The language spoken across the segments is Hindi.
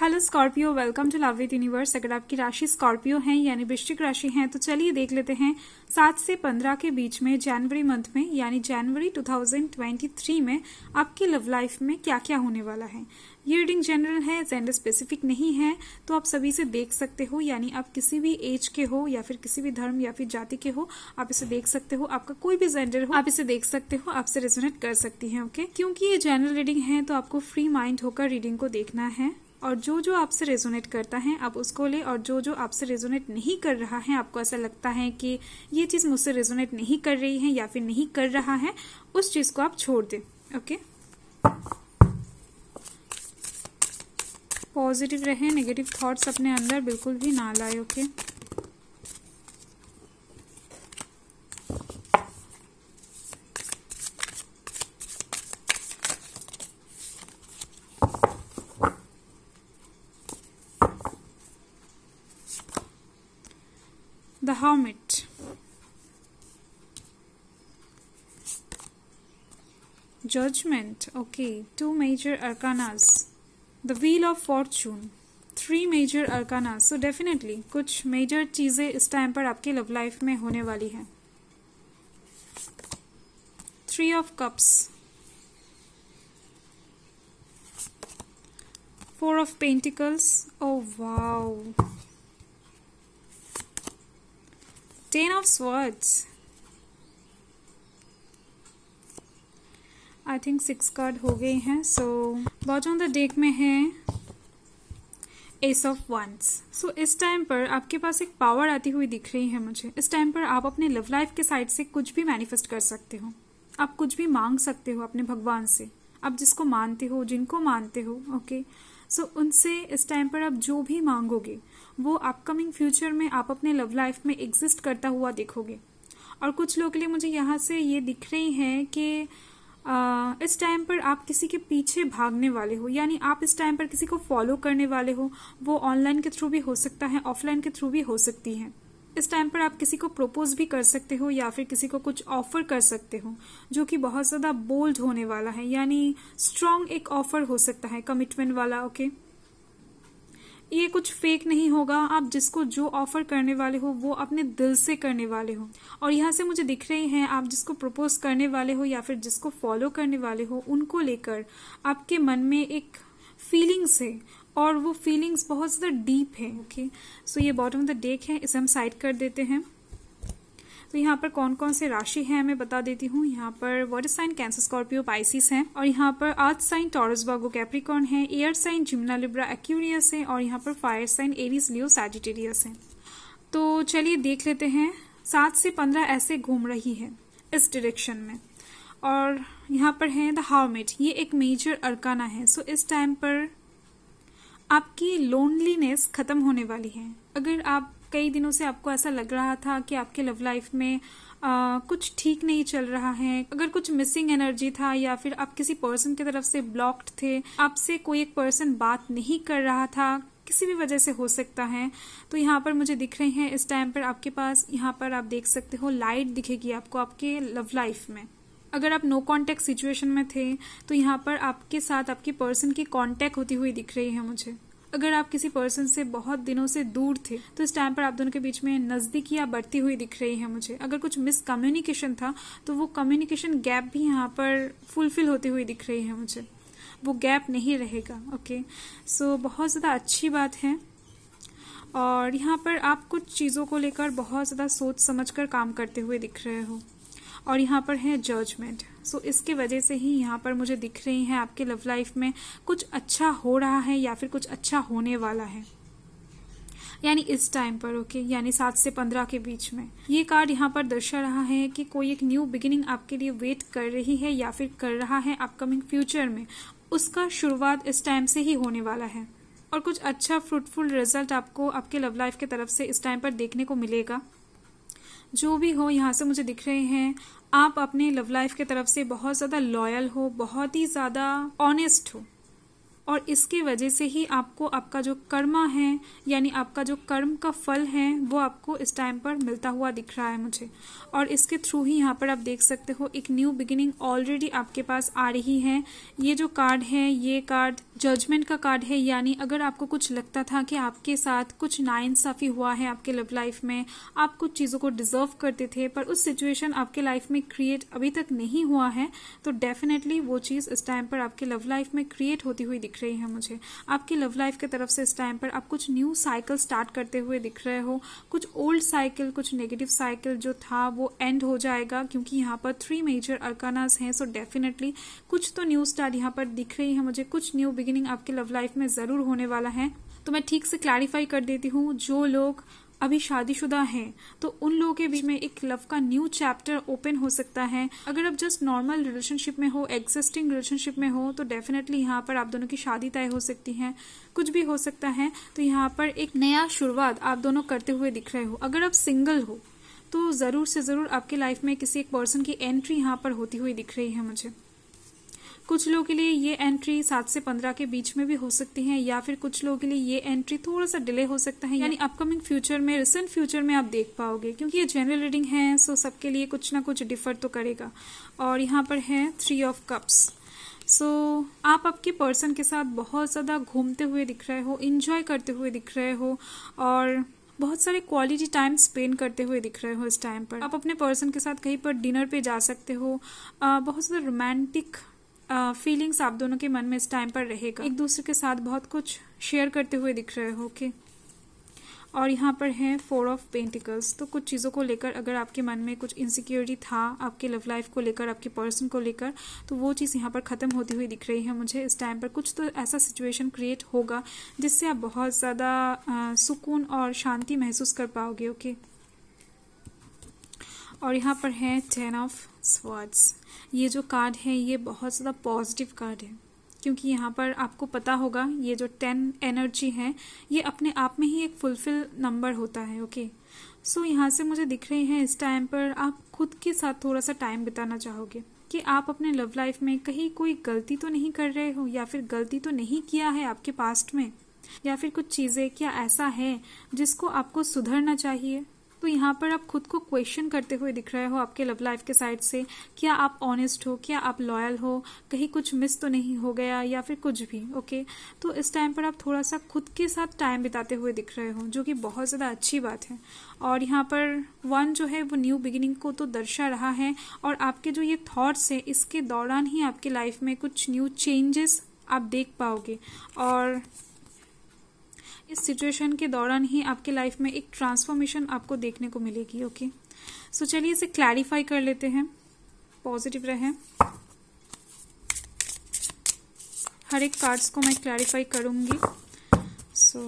Hello Scorpio welcome to love with universe अगर आपकी राशि स्कॉर्पियो है यानी वृश्चिक राशि है तो चलिए देख लेते हैं सात से पंद्रह के बीच में जनवरी मंथ में यानी जनवरी 2023 में आपकी लव लाइफ में क्या क्या होने वाला है ये रीडिंग जनरल है जेंडर स्पेसिफिक नहीं है तो आप सभी से देख सकते हो यानी आप किसी भी एज के हो या फिर किसी भी धर्म या फिर जाति के हो आप इसे देख सकते हो आपका कोई भी जेंडर हो आप इसे देख सकते हो आपसे रेजोनेट कर सकती है ओके क्योंकि ये जनरल रीडिंग है तो आपको फ्री माइंड होकर रीडिंग को देखना है और जो जो आपसे रेजोनेट करता है आप उसको ले और जो जो आपसे रेजोनेट नहीं कर रहा है आपको ऐसा लगता है कि ये चीज़ मुझसे रेजोनेट नहीं कर रही है या फिर नहीं कर रहा है उस चीज़ को आप छोड़ दें ओके पॉजिटिव रहे नेगेटिव थॉट्स अपने अंदर बिल्कुल भी ना लाए okay okay? hermit judgment okay two major arcanas the wheel of fortune three major arcana so definitely कुछ मेजर चीज़ें इस टाइम पर आपके लव लाइफ में होने वाली है three of cups four of pentacles oh wow ten of swords I think six card हो गए हैं सो बॉटम द डेक में है एस ऑफ वंस सो इस टाइम पर आपके पास एक पावर आती हुई दिख रही है मुझे इस टाइम पर आप अपने लव लाइफ के साइड से कुछ भी मैनिफेस्ट कर सकते हो आप कुछ भी मांग सकते हो अपने भगवान से आप जिसको मानते हो जिनको मानते हो ओके okay? सो so, उनसे इस टाइम पर आप जो भी मांगोगे वो अपकमिंग फ्यूचर में आप अपने लव लाइफ में एग्जिस्ट करता हुआ देखोगे और कुछ लोग के लिए मुझे यहाँ से ये दिख रही है कि आ, इस टाइम पर आप किसी के पीछे भागने वाले हो यानी आप इस टाइम पर किसी को फॉलो करने वाले हो वो ऑनलाइन के थ्रू भी हो सकता है ऑफलाइन के थ्रू भी हो सकती है इस टाइम पर आप किसी को प्रपोज भी कर सकते हो या फिर किसी को कुछ ऑफर कर सकते हो जो कि बहुत ज़्यादा बोल्ड होने वाला है यानी स्ट्रांग एक ऑफर हो सकता है कमिटमेंट वाला ओके okay? ये कुछ फेक नहीं होगा आप जिसको जो ऑफर करने वाले हो वो अपने दिल से करने वाले हो और यहाँ से मुझे दिख रहे हैं आप जिसको प्रपोज करने वाले हो या फिर जिसको फॉलो करने वाले हो उनको लेकर आपके मन में एक फीलिंग्स है और वो फीलिंग्स बहुत ज़्यादा डीप है ओके okay? सो so, ये बॉटम ऑफ द डेक है इसे हम साइड कर देते हैं तो यहाँ पर कौन कौन से राशि है मैं बता देती हूँ यहाँ पर वर्ड साइन कैंसर स्कॉर्पियो पाइसिस है और यहाँ पर earth sign Taurus Virgo Capricorn है air sign Gemini Libra Aquarius है और यहाँ पर fire sign Aries Leo Sagittarius है तो चलिए देख लेते हैं सात से पंद्रह ऐसे घूम रही है इस डिरेक्शन में और यहाँ पर है द हाउमेट ये एक मेजर अरकाना है सो इस टाइम पर आपकी लोनलीनेस ख़त्म होने वाली है अगर आप कई दिनों से आपको ऐसा लग रहा था कि आपके लव लाइफ में आ, कुछ ठीक नहीं चल रहा है अगर कुछ मिसिंग एनर्जी था या फिर आप किसी पर्सन की तरफ से ब्लॉक्ड थे आपसे कोई एक पर्सन बात नहीं कर रहा था किसी भी वजह से हो सकता है तो यहाँ पर मुझे दिख रहे हैं इस टाइम पर आपके पास यहाँ पर आप देख सकते हो लाइट दिखेगी आपको आपके लव लाइफ में अगर आप नो कॉन्टेक्ट सिचुएशन में थे तो यहाँ पर आपके साथ आपकी पर्सन की कॉन्टेक्ट होती हुई दिख रही है मुझे अगर आप किसी पर्सन से बहुत दिनों से दूर थे तो इस टाइम पर आप दोनों के बीच में नजदीकियां बढ़ती हुई दिख रही है मुझे अगर कुछ मिसकम्युनिकेशन था तो वो कम्युनिकेशन गैप भी यहाँ पर फुलफिल होती हुई दिख रही है मुझे वो गैप नहीं रहेगा ओके सो so, बहुत ज़्यादा अच्छी बात है और यहाँ पर आप कुछ चीज़ों को लेकर बहुत ज़्यादा सोच समझ कर काम करते हुए दिख रहे हो और यहाँ पर है जजमेंट सो so, इसके वजह से ही यहाँ पर मुझे दिख रही हैं आपके लव लाइफ में कुछ अच्छा हो रहा है या फिर कुछ अच्छा होने वाला है यानी इस टाइम पर ओके okay? यानी सात से पंद्रह के बीच में ये कार्ड यहाँ पर दर्शा रहा है कि कोई एक न्यू बिगिनिंग आपके लिए वेट कर रही है या फिर कर रहा है अपकमिंग फ्यूचर में उसका शुरुआत इस टाइम से ही होने वाला है और कुछ अच्छा फ्रूटफुल रिजल्ट आपको आपके लव लाइफ के तरफ से इस टाइम पर देखने को मिलेगा जो भी हो यहाँ से मुझे दिख रहे हैं आप अपने लव लाइफ के तरफ से बहुत ज़्यादा लॉयल हो बहुत ही ज़्यादा ऑनेस्ट हो और इसके वजह से ही आपको आपका जो कर्मा है यानी आपका जो कर्म का फल है वो आपको इस टाइम पर मिलता हुआ दिख रहा है मुझे और इसके थ्रू ही यहाँ पर आप देख सकते हो एक न्यू बिगिनिंग ऑलरेडी आपके पास आ रही है ये जो कार्ड है ये कार्ड जजमेंट का कार्ड है यानी अगर आपको कुछ लगता था कि आपके साथ कुछ नाइंसाफ़ी हुआ है आपके लव लाइफ में आप कुछ चीज़ों को डिजर्व करते थे पर उस सिचुएशन आपके लाइफ में क्रिएट अभी तक नहीं हुआ है तो डेफिनेटली वो चीज़ इस टाइम पर आपके लव लाइफ में क्रिएट होती हुई दिख रही है मुझे आपकी लव लाइफ की तरफ से इस टाइम पर आप कुछ न्यू साइकिल स्टार्ट करते हुए दिख रहे हो कुछ ओल्ड साइकिल कुछ नेगेटिव साइकिल जो था वो एंड हो जाएगा क्योंकि यहाँ पर थ्री मेजर अर्कानाज हैं सो डेफिनेटली कुछ तो न्यू स्टार्ट यहाँ पर दिख रही है मुझे कुछ न्यू बिगिनिंग आपके लव लाइफ में जरूर होने वाला है तो मैं ठीक से क्लैरिफाई कर देती हूँ जो लोग अभी शादीशुदा हैं तो उन लोगों के बीच में एक लव का न्यू चैप्टर ओपन हो सकता है अगर आप जस्ट नॉर्मल रिलेशनशिप में हो एग्जिस्टिंग रिलेशनशिप में हो तो डेफिनेटली यहाँ पर आप दोनों की शादी तय हो सकती है कुछ भी हो सकता है तो यहाँ पर एक नया शुरुआत आप दोनों करते हुए दिख रहे हो अगर आप सिंगल हो तो ज़रूर से ज़रूर आपके लाइफ में किसी एक पर्सन की एंट्री यहाँ पर होती हुई दिख रही है मुझे कुछ लोगों के लिए ये एंट्री सात से पंद्रह के बीच में भी हो सकती है या फिर कुछ लोगों के लिए ये एंट्री थोड़ा सा डिले हो सकता है यानी अपकमिंग फ्यूचर में रिसेंट फ्यूचर में आप देख पाओगे क्योंकि ये जनरल रीडिंग है सो सबके लिए कुछ ना कुछ डिफर तो करेगा और यहाँ पर है three of cups so so, आप आपके पर्सन के साथ बहुत ज़्यादा घूमते हुए दिख रहे हो इन्जॉय करते हुए दिख रहे हो और बहुत सारे क्वालिटी टाइम स्पेंड करते हुए दिख रहे हो इस टाइम पर आप अपने पर्सन के साथ कहीं पर डिनर पे जा सकते हो आ, बहुत ज़्यादा रोमांटिक फीलिंग्स आप दोनों के मन में इस टाइम पर रहेगा एक दूसरे के साथ बहुत कुछ शेयर करते हुए दिख रहे हो ओके और यहाँ पर है फोर ऑफ पेंटिकल्स तो कुछ चीज़ों को लेकर अगर आपके मन में कुछ इनसिक्योरिटी था आपके लव लाइफ को लेकर आपके पर्सन को लेकर तो वो चीज़ यहाँ पर ख़त्म होती हुई दिख रही है मुझे इस टाइम पर कुछ तो ऐसा सिचुएशन क्रिएट होगा जिससे आप बहुत ज़्यादा सुकून और शांति महसूस कर पाओगे ओके okay? और यहाँ पर है टेन ऑफ स्वर्ड्स ये जो कार्ड है ये बहुत ज़्यादा पॉजिटिव कार्ड है क्योंकि यहाँ पर आपको पता होगा ये जो टेन एनर्जी है ये अपने आप में ही एक फुलफिल नंबर होता है ओके सो so, यहाँ से मुझे दिख रहे हैं इस टाइम पर आप खुद के साथ थोड़ा सा टाइम बिताना चाहोगे कि आप अपने लव लाइफ में कहीं कोई गलती तो नहीं कर रहे हो या फिर गलती तो नहीं किया है आपके पास्ट में या फिर कुछ चीज़ें क्या ऐसा है जिसको आपको सुधरना चाहिए तो यहाँ पर आप खुद को क्वेश्चन करते हुए दिख रहे हो आपके लव लाइफ के साइड से क्या आप ऑनेस्ट हो क्या आप लॉयल हो कहीं कुछ मिस तो नहीं हो गया या फिर कुछ भी ओके तो इस टाइम पर आप थोड़ा सा खुद के साथ टाइम बिताते हुए दिख रहे हो जो कि बहुत ज़्यादा अच्छी बात है और यहाँ पर वन जो है वो न्यू बिगिनिंग को तो दर्शा रहा है और आपके जो ये थाट्स हैं इसके दौरान ही आपके लाइफ में कुछ न्यू चेंजेस आप देख पाओगे और इस सिचुएशन के दौरान ही आपके लाइफ में एक ट्रांसफॉर्मेशन आपको देखने को मिलेगी ओके सो चलिए इसे क्लैरिफाई कर लेते हैं पॉजिटिव रहें हर एक कार्ड्स को मैं क्लैरिफाई करूंगी सो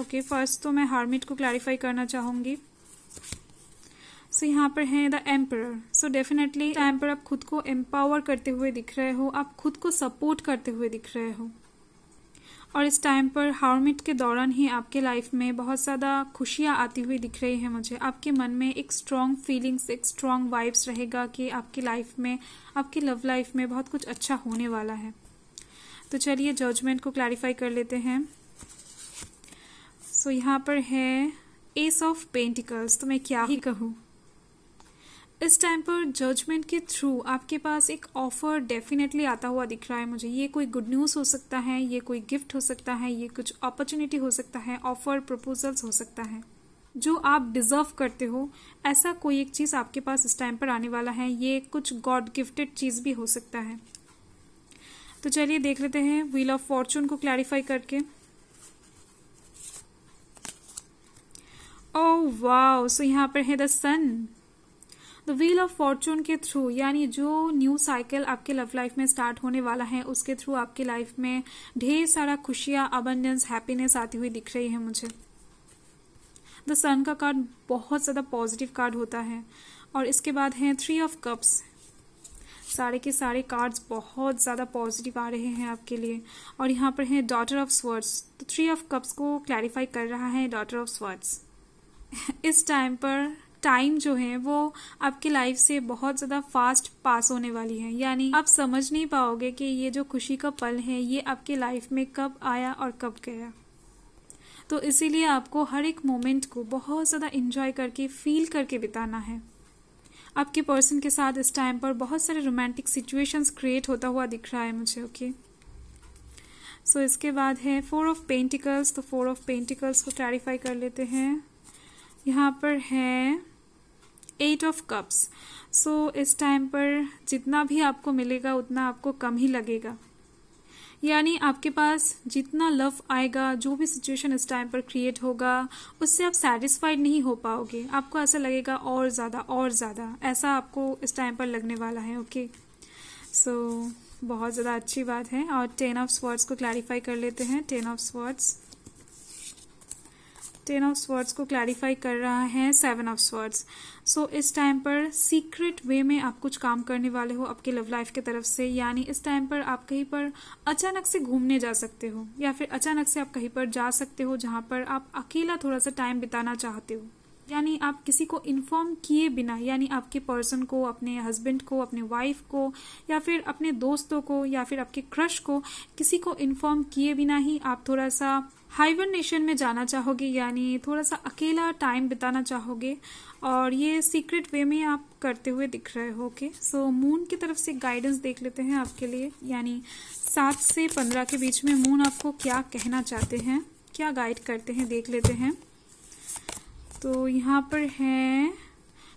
ओके फर्स्ट तो मैं हार्मिट को क्लैरिफाई करना चाहूंगी सो so, यहाँ पर है the emperor so definitely emperor आप खुद को एम्पावर करते हुए दिख रहे हो आप खुद को सपोर्ट करते हुए दिख रहे हो और इस टाइम पर हारमिट के दौरान ही आपके लाइफ में बहुत ज़्यादा खुशियाँ आती हुई दिख रही है मुझे आपके मन में एक स्ट्रॉन्ग फीलिंग्स एक स्ट्रॉन्ग वाइब्स रहेगा कि आपकी लाइफ में आपकी लव लाइफ में बहुत कुछ अच्छा होने वाला है तो चलिए जजमेंट को क्लैरिफाई कर लेते हैं सो so, यहाँ पर है एस ऑफ पेंटिकल्स तो मैं क्या ही कहूँ इस टाइम पर जजमेंट के थ्रू आपके पास एक ऑफर डेफिनेटली आता हुआ दिख रहा है मुझे ये कोई गुड न्यूज़ हो सकता है ये कोई गिफ्ट हो सकता है ये कुछ अपॉर्चुनिटी हो सकता है ऑफर प्रपोजल्स हो सकता है जो आप डिजर्व करते हो ऐसा कोई एक चीज़ आपके पास इस टाइम पर आने वाला है ये कुछ गॉड गिफ्टेड चीज़ भी हो सकता है तो चलिए देख लेते हैं व्हील ऑफ फॉर्चून को क्लैरिफाई करके ओ वाओ सो यहाँ पर है the sun the wheel of fortune के थ्रू यानी जो न्यू साइकिल आपके लव लाइफ में स्टार्ट होने वाला है उसके थ्रू आपकी लाइफ में ढेर सारा खुशियां अबंडेंस हैप्पीनेस आती हुई दिख रही है मुझे द सन का कार्ड बहुत ज़्यादा पॉजिटिव कार्ड होता है और इसके बाद है थ्री ऑफ कप्स सारे के सारे कार्ड्स बहुत ज़्यादा पॉजिटिव आ रहे हैं आपके लिए और यहाँ पर है डॉटर ऑफ स्वर्ड्स तो थ्री ऑफ कप्स को क्लैरिफाई कर रहा है डॉटर ऑफ स्वर्ड्स इस टाइम पर टाइम जो है वो आपकी लाइफ से बहुत ज़्यादा फास्ट पास होने वाली है यानी आप समझ नहीं पाओगे कि ये जो खुशी का पल है ये आपकी लाइफ में कब आया और कब गया तो इसीलिए आपको हर एक मोमेंट को बहुत ज़्यादा इंजॉय करके फील करके बिताना है आपके पर्सन के साथ इस टाइम पर बहुत सारे रोमांटिक सिचुएशंस क्रिएट होता हुआ दिख रहा है मुझे ओके सो so, इसके बाद है फोर ऑफ पेंटिकल्स तो फोर ऑफ पेंटिकल्स को क्लैरिफाई कर लेते हैं यहाँ पर है एट ऑफ कप्स सो इस टाइम पर जितना भी आपको मिलेगा उतना आपको कम ही लगेगा यानी आपके पास जितना लव आएगा जो भी सिचुएशन इस टाइम पर क्रिएट होगा उससे आप सेटिस्फाइड नहीं हो पाओगे आपको ऐसा लगेगा और ज़्यादा और ज़्यादा ऐसा आपको इस टाइम पर लगने वाला है ओके सो so, बहुत ज़्यादा अच्छी बात है और टेन ऑफ स्वर्ड्स को क्लैरिफाई कर लेते हैं ten of swords ten of swords को क्लैरिफाई कर रहा है सेवन ऑफ स्वर्ड्स सो इस टाइम पर सीक्रेट वे में आप कुछ काम करने वाले हो आपके लव लाइफ की तरफ से यानी इस टाइम पर आप कहीं पर अचानक से घूमने जा सकते हो या फिर अचानक से आप कहीं पर जा सकते हो जहाँ पर आप अकेला थोड़ा सा टाइम बिताना चाहते हो यानी आप किसी को इन्फॉर्म किए बिना यानी आपके पर्सन को अपने हस्बैंड को अपने वाइफ को या फिर अपने दोस्तों को या फिर आपके क्रश को किसी को इन्फॉर्म किए बिना ही आप थोड़ा सा हाइबरनेशन में जाना चाहोगे यानी थोड़ा सा अकेला टाइम बिताना चाहोगे और ये सीक्रेट वे में आप करते हुए दिख रहे हो ओके सो मून की तरफ से गाइडेंस देख लेते हैं आपके लिए यानी सात से पंद्रह के बीच में मून आपको क्या कहना चाहते हैं क्या गाइड करते हैं देख लेते हैं तो यहाँ पर है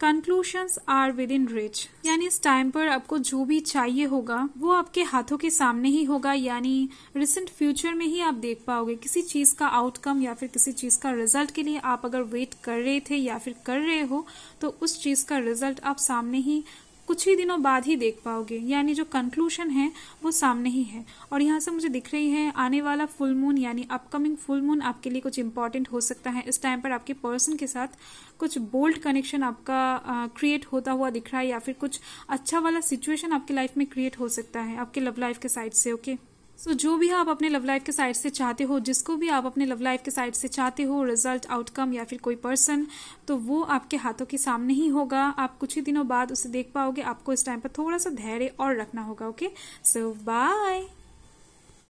conclusions are within reach यानी इस टाइम पर आपको जो भी चाहिए होगा वो आपके हाथों के सामने ही होगा यानी रिसेंट फ्यूचर में ही आप देख पाओगे किसी चीज का आउटकम या फिर किसी चीज का रिजल्ट के लिए आप अगर वेट कर रहे थे या फिर कर रहे हो तो उस चीज का रिजल्ट आप सामने ही कुछ ही दिनों बाद ही देख पाओगे यानी जो कंक्लूशन है वो सामने ही है और यहाँ से मुझे दिख रही है आने वाला फुल मून यानी अपकमिंग फुल मून आपके लिए कुछ इंपॉर्टेंट हो सकता है इस टाइम पर आपके पर्सन के साथ कुछ बोल्ड कनेक्शन आपका क्रिएट होता हुआ दिख रहा है या फिर कुछ अच्छा वाला सिचुएशन आपकी लाइफ में क्रिएट हो सकता है आपके लव लाइफ के साइड से ओके okay? सो जो भी आप अपने लव लाइफ के साइड से चाहते हो जिसको भी आप अपने लव लाइफ के साइड से चाहते हो रिजल्ट आउटकम या फिर कोई पर्सन तो वो आपके हाथों के सामने ही होगा आप कुछ ही दिनों बाद उसे देख पाओगे आपको इस टाइम पर थोड़ा सा धैर्य और रखना होगा ओके सो बाय